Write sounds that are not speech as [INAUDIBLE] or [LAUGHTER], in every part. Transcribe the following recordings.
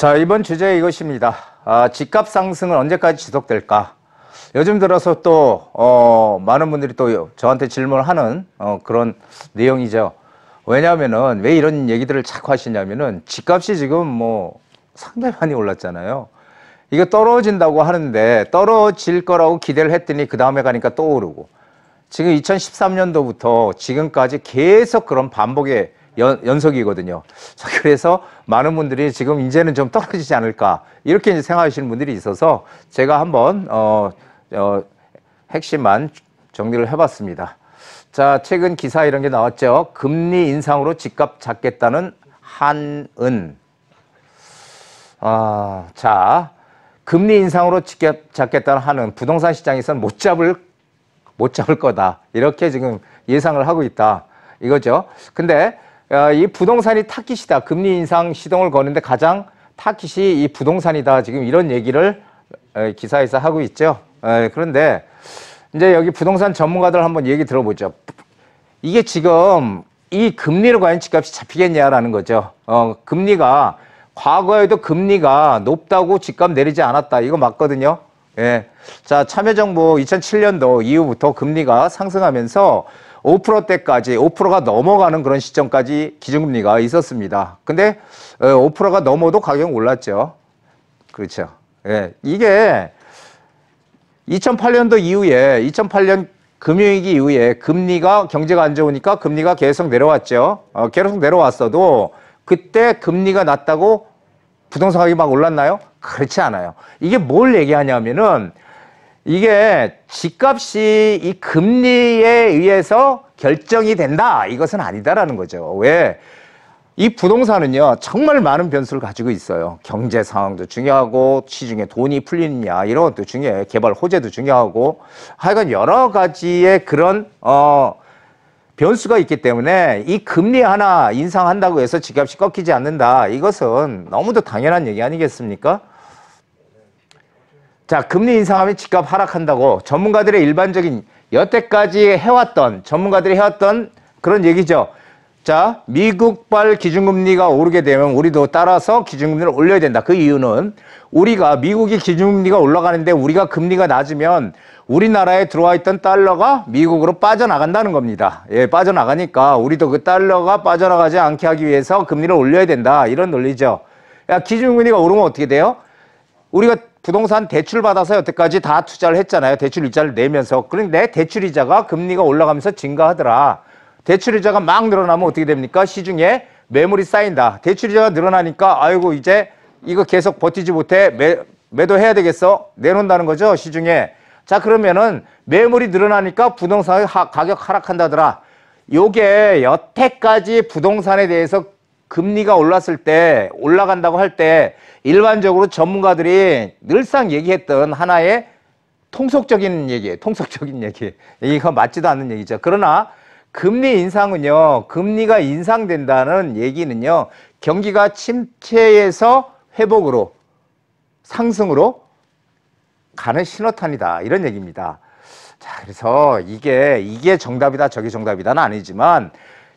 자, 이번 주제 이것입니다. 아, 집값 상승은 언제까지 지속될까? 요즘 들어서 또, 어, 많은 분들이 또 저한테 질문을 하는 어, 그런 내용이죠. 왜냐면은왜 이런 얘기들을 자꾸 하시냐면은 집값이 지금 뭐 상당히 많이 올랐잖아요. 이거 떨어진다고 하는데 떨어질 거라고 기대를 했더니 그 다음에 가니까 또 오르고 지금 2013년도부터 지금까지 계속 그런 반복의 연, 속이거든요 그래서 많은 분들이 지금 이제는 좀 떨어지지 않을까 이렇게 이제 생각하시는 분들이 있어서 제가 한번 어, 어, 핵심만 정리를 해봤습니다. 자, 최근 기사 이런 게 나왔죠. 금리 인상으로 집값 잡겠다는 한은. 아, 자, 금리 인상으로 집값 잡겠다는 한은 부동산 시장에서는 못 잡을 못 잡을 거다. 이렇게 지금 예상을 하고 있다. 이거죠. 근데 아, 이 부동산이 타깃이다. 금리 인상 시동을 거는데 가장 타깃이 이 부동산이다. 지금 이런 얘기를 기사에서 하고 있죠. 그런데 이제 여기 부동산 전문가들 한번 얘기 들어보죠. 이게 지금 이 금리로 과연 집값이 잡히겠냐라는 거죠. 어, 금리가 과거에도 금리가 높다고 집값 내리지 않았다. 이거 맞거든요. 예. 자, 참여정부 2007년도 이후부터 금리가 상승하면서 5%대까지 5%가 넘어가는 그런 시점까지 기준금리가 있었습니다. 근데 5%가 어, 넘어도 가격 올랐죠. 그렇죠. 예. 이게 2008년도 이후에 2008년 금융위기 이후에 금리가 경제가 안 좋으니까 금리가 계속 내려왔죠. 어, 계속 내려왔어도 그때 금리가 낮다고 부동산 가격이 막 올랐나요? 그렇지 않아요. 이게 뭘 얘기하냐면은 이게 집값이 이 금리에 의해서 결정이 된다. 이것은 아니다라는 거죠. 왜? 이 부동산은요, 정말 많은 변수를 가지고 있어요. 경제 상황도 중요하고, 시중에 돈이 풀리느냐, 이런 것도 중요해요. 개발 호재도 중요하고, 하여간 여러 가지의 그런, 어, 변수가 있기 때문에 이 금리 하나 인상한다고 해서 집값이 꺾이지 않는다. 이것은 너무도 당연한 얘기 아니겠습니까? 자, 금리 인상하면 집값 하락한다고 전문가들의 일반적인 여태까지 해왔던 전문가들이 해왔던 그런 얘기죠. 자, 미국발 기준금리가 오르게 되면 우리도 따라서 기준금리를 올려야 된다. 그 이유는 우리가 미국이 기준금리가 올라가는데 우리가 금리가 낮으면 우리나라에 들어와 있던 달러가 미국으로 빠져나간다는 겁니다. 예, 빠져나가니까 우리도 그 달러가 빠져나가지 않게 하기 위해서 금리를 올려야 된다. 이런 논리죠. 야, 기준금리가 오르면 어떻게 돼요? 우리가 부동산 대출 받아서 여태까지 다 투자를 했잖아요. 대출 이자를 내면서. 그런데 그러니까 대출 이자가 금리가 올라가면서 증가하더라. 대출 이자가 막 늘어나면 어떻게 됩니까? 시중에 매물이 쌓인다. 대출 이자가 늘어나니까 아이고 이제 이거 계속 버티지 못해 매, 매도해야 되겠어 내놓는다는 거죠 시중에 자 그러면은 매물이 늘어나니까 부동산 하, 가격 하락한다더라 요게 여태까지 부동산에 대해서 금리가 올랐을 때 올라간다고 할 때 일반적으로 전문가들이 늘상 얘기했던 하나의 통속적인 얘기 통속적인 [LAUGHS] 얘기. 이거 맞지도 않는 얘기죠. 그러나 금리 인상은요. 금리가 인상된다는 얘기는요. 경기가 침체에서 회복으로 상승으로 가는 신호탄이다. 이런 얘기입니다. 자, 그래서 이게 이게 정답이다. 저게 정답이다는 아니지만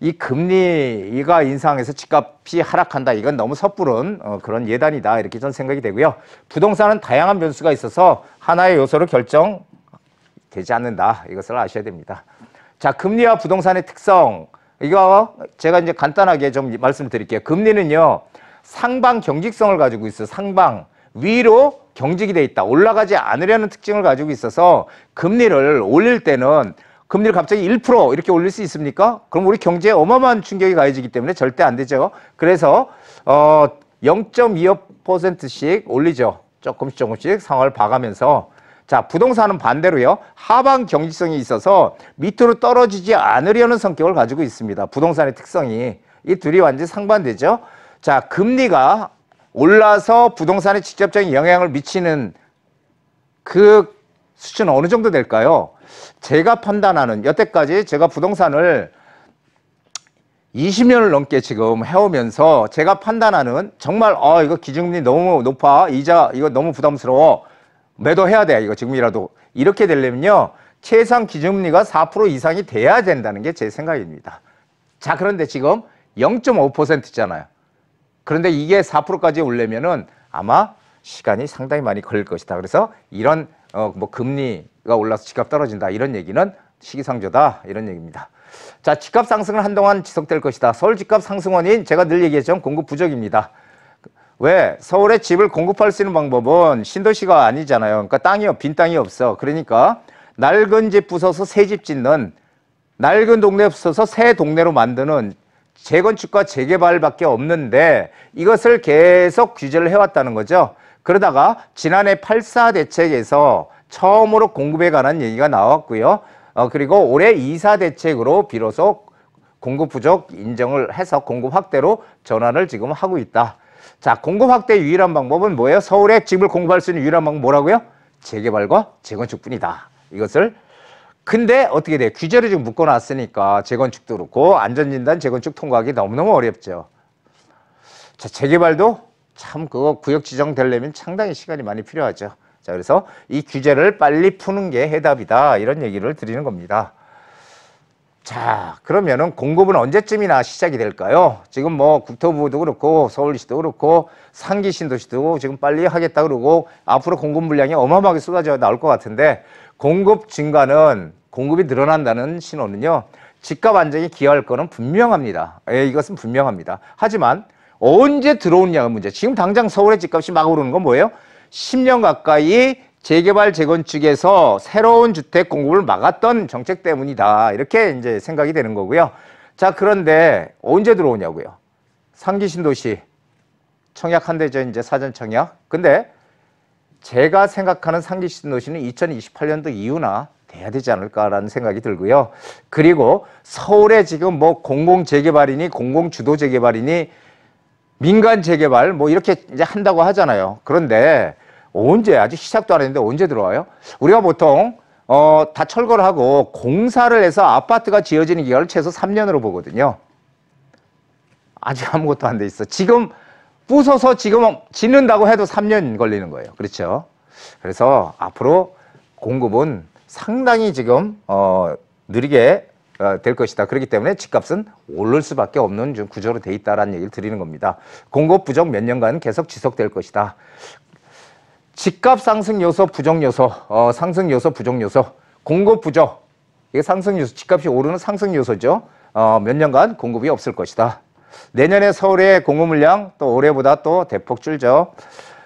이 금리가 인상해서 집값이 하락한다. 이건 너무 섣부른 어, 그런 예단이다. 이렇게 전 생각이 되고요. 부동산은 다양한 변수가 있어서 하나의 요소로 결정되지 않는다. 이것을 아셔야 됩니다. 자, 금리와 부동산의 특성. 이거 제가 이제 간단하게 좀 말씀드릴게요. 금리는요. 상방 경직성을 가지고 있어요. 상방. 위로 경직이 돼 있다. 올라가지 않으려는 특징을 가지고 있어서 금리를 올릴 때는 금리를 갑자기 1% 이렇게 올릴 수 있습니까? 그럼 우리 경제에 어마어마한 충격이 가해지기 때문에 절대 안 되죠. 그래서 어 0.25%씩 올리죠. 조금씩 조금씩 상황을 봐가면서 자 부동산은 반대로요 하방 경직성이 있어서 밑으로 떨어지지 않으려는 성격을 가지고 있습니다. 부동산의 특성이 이 둘이 완전 상반되죠. 자 금리가 올라서 부동산에 직접적인 영향을 미치는 그 수치는 어느 정도 될까요? 제가 판단하는 여태까지 제가 부동산을 20년을 넘게 지금 해오면서 제가 판단하는 정말 아 이거 기준금리 너무 높아 이자 이거 너무 부담스러워 매도해야 돼 이거 지금이라도 이렇게 되려면요 최상 기준금리가 4% 이상이 돼야 된다는 게 제 생각입니다 자 그런데 지금 0.5%잖아요 있 그런데 이게 4%까지 올려면은 아마 시간이 상당히 많이 걸릴 것이다 그래서 이런 어, 뭐 금리가 올라서 집값 떨어진다 이런 얘기는 시기상조다 이런 얘기입니다. 자, 집값 상승은 한동안 지속될 것이다. 서울 집값 상승 원인 제가 늘 얘기했지만 공급 부족입니다. 왜? 서울에 집을 공급할 수 있는 방법은 신도시가 아니잖아요. 그러니까 땅이 빈 땅이 없어. 그러니까 낡은 집부서서새 집 짓는 낡은 동네 부숴서 새 동네로 만드는 재건축과 재개발밖에 없는데 이것을 계속 규제를 해왔다는 거죠. 그러다가 지난해 8사 대책에서 처음으로 공급에 관한 얘기가 나왔고요. 어, 그리고 올해 2사 대책으로 비로소 공급 부족 인정을 해서 공급 확대로 전환을 지금 하고 있다. 자, 공급 확대 유일한 방법은 뭐예요? 서울에 집을 공급할 수 있는 유일한 방법 뭐라고요? 재개발과 재건축뿐이다. 이것을 근데 어떻게 돼요? 규제를 지금 묶어놨으니까 재건축도 그렇고 안전진단 재건축 통과하기 너무너무 어렵죠. 자, 재개발도 참 그거 구역 지정되려면 상당히 시간이 많이 필요하죠. 자, 그래서 이 규제를 빨리 푸는 게 해답이다. 이런 얘기를 드리는 겁니다. 자, 그러면은 공급은 언제쯤이나 시작이 될까요? 지금 뭐 국토부도 그렇고 서울시도 그렇고 상기 신도시도 지금 빨리 하겠다 그러고 앞으로 공급 물량이 어마어마하게 쏟아져 나올 것 같은데 공급 증가는 공급이 늘어난다는 신호는요. 집값 안정이 기여할 거는 분명합니다. 예, 이것은 분명합니다. 하지만 언제 들어오느냐가 문제. 지금 당장 서울의 집값이 막 오르는 건 뭐예요? 10년 가까이 재개발 재건축에서 새로운 주택 공급을 막았던 정책 때문이다. 이렇게 이제 생각이 되는 거고요. 자, 그런데 언제 들어오냐고요? 상기 신도시 청약한대죠. 이제 사전 청약. 근데 제가 생각하는 상기 신도시는 2028년도 이후나 돼야 되지 않을까라는 생각이 들고요. 그리고 서울에 지금 뭐 공공 재개발이니 공공 주도 재개발이니 민간 재개발 뭐 이렇게 이제 한다고 하잖아요. 그런데 언제 아직 시작도 안 했는데 언제 들어와요? 우리가 보통 어, 다 철거를 하고 공사를 해서 아파트가 지어지는 기간을 최소 3년으로 보거든요. 아직 아무것도 안 돼 있어. 지금 부서서 지금 짓는다고 해도 3년 걸리는 거예요. 그렇죠? 그래서 앞으로 공급은 상당히 지금 어, 느리게 어, 될 것이다. 그렇기 때문에 집값은 오를 수밖에 없는 구조로 돼 있다라는 얘기를 드리는 겁니다. 공급 부족 몇 년간 계속 지속될 것이다. 집값 상승 요소, 부정 요소, 어, 상승 요소, 부정 요소, 공급 부족. 이게 상승 요소, 집값이 오르는 상승 요소죠. 어, 몇 년간 공급이 없을 것이다. 내년에 서울의 공급 물량 또 올해보다 또 대폭 줄죠.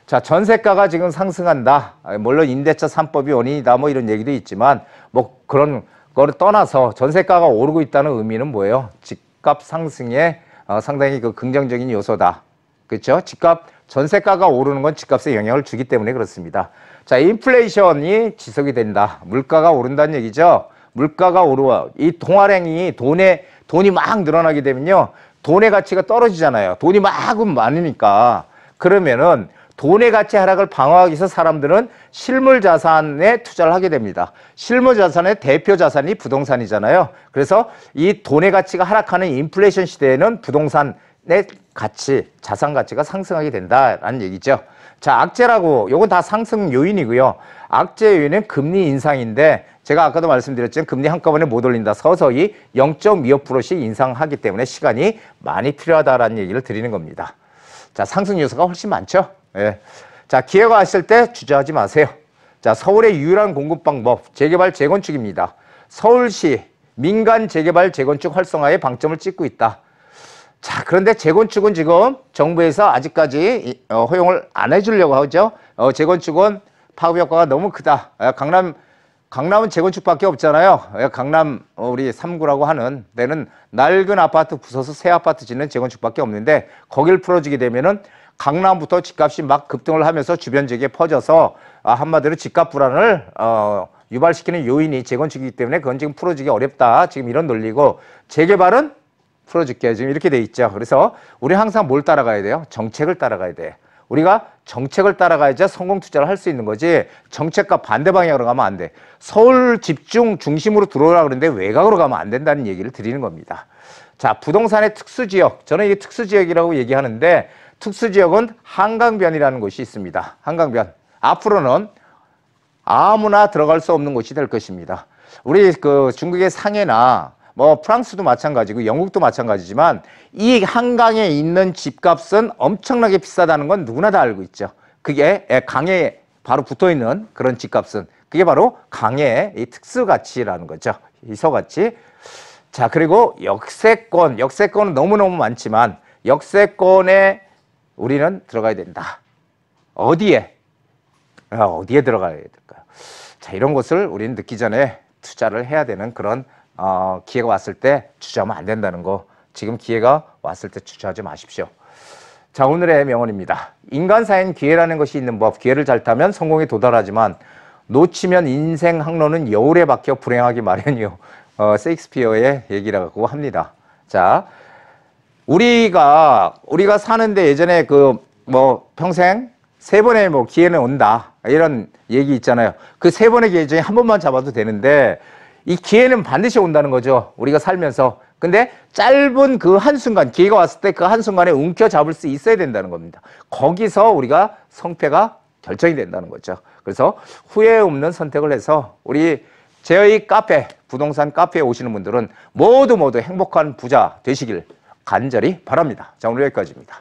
자, 전세가가 지금 상승한다. 아, 물론 임대차 삼법이 원인이다. 뭐 이런 얘기도 있지만 뭐 그런 거를 떠나서 전세가가 오르고 있다는 의미는 뭐예요? 집값 상승에 어, 상당히 그 긍정적인 요소다. 그렇죠? 집값 전세가가 오르는 건 집값에 영향을 주기 때문에 그렇습니다. 자, 인플레이션이 지속이 된다. 물가가 오른다는 얘기죠. 물가가 오르와 이 동아량이 돈에 돈이 막 늘어나게 되면요. 돈의 가치가 떨어지잖아요. 돈이 막 많으니까 그러면은 돈의 가치 하락을 방어하기 위해서 사람들은 실물 자산에 투자를 하게 됩니다. 실물 자산의 대표 자산이 부동산이잖아요. 그래서 이 돈의 가치가 하락하는 인플레이션 시대에는 부동산의 가치, 자산 가치가 상승하게 된다라는 얘기죠. 자, 악재라고 요건 다 상승 요인이고요. 악재 요인은 금리 인상인데 제가 아까도 말씀드렸지만 금리 한꺼번에 못 올린다. 서서히 0.25%씩 인상하기 때문에 시간이 많이 필요하다라는 얘기를 드리는 겁니다. 자, 상승 요소가 훨씬 많죠. 예. 자, 기회가 왔을 때 주저하지 마세요. 자, 서울의 유일한 공급 방법, 재개발, 재건축입니다. 서울시 민간 재개발, 재건축 활성화에 방점을 찍고 있다. 자, 그런데 재건축은 지금 정부에서 아직까지 어, 허용을 안 해주려고 하죠. 어, 재건축은 파급 효과가 너무 크다. 어, 강남, 강남은 재건축밖에 없잖아요. 어, 강남 우리 3구라고 하는 데는 낡은 아파트 부서서새 아파트 짓는 재건축밖에 없는데 거길 풀어주게 되면은 강남부터 집값이 막 급등을 하면서 주변 지역에 퍼져서 아, 한마디로 집값 불안을 어, 유발시키는 요인이 재건축이기 때문에 그건 지금 풀어지기 어렵다. 지금 이런 논리고 재개발은 풀어줄게. 요 지금 이렇게 돼 있죠. 그래서 우리 항상 뭘 따라가야 돼요? 정책을 따라가야 돼. 우리가 정책을 따라가야지 성공 투자를 할 수 있는 거지 정책과 반대 방향으로 가면 안 돼. 서울 집중 중심으로 들어오라 그러는데 외곽으로 가면 안 된다는 얘기를 드리는 겁니다. 자, 부동산의 특수지역. 저는 이게 특수지역이라고 얘기하는데 특수지역은 한강변이라는 곳이 있습니다. 한강변. 앞으로는 아무나 들어갈 수 없는 곳이 될 것입니다. 우리 그 중국의 상해나 뭐 프랑스도 마찬가지고 영국도 마찬가지지만 이 한강에 있는 집값은 엄청나게 비싸다는 건 누구나 다 알고 있죠. 그게 예, 강에 바로 붙어 있는 그런 집값은 그게 바로 강의 이 특수 가치라는 거죠. 이서 가치. 자, 그리고 역세권. 역세권은 너무너무 많지만 역세권의 우리는 들어가야 된다. 어디에? 아, 어디에 들어가야 될까요? 자, 이런 것을 우리는 늦기 전에 투자를 해야 되는 그런 어, 기회가 왔을 때 주저하면 안 된다는 거. 지금 기회가 왔을 때 주저하지 마십시오. 자, 오늘의 명언입니다. 인간 사인 기회라는 것이 있는 법. 기회를 잘 타면 성공에 도달하지만 놓치면 인생 항로는 여울에 박혀 불행하기 마련이요. 어, 세익스피어의 얘기라고 합니다. 자, 우리가 우리가 사는데 예전에 그 뭐 평생 세 번의 뭐 기회는 온다 이런 얘기 있잖아요. 그 세 번의 기회 중에 한 번만 잡아도 되는데 이 기회는 반드시 온다는 거죠. 우리가 살면서 근데 짧은 그 한순간 기회가 왔을 때 그 한순간에 움켜잡을 수 있어야 된다는 겁니다. 거기서 우리가 성패가 결정이 된다는 거죠. 그래서 후회 없는 선택을 해서 우리 제의 카페 부동산 카페에 오시는 분들은 모두 모두 행복한 부자 되시길 간절히 바랍니다. 자 오늘 여기까지입니다.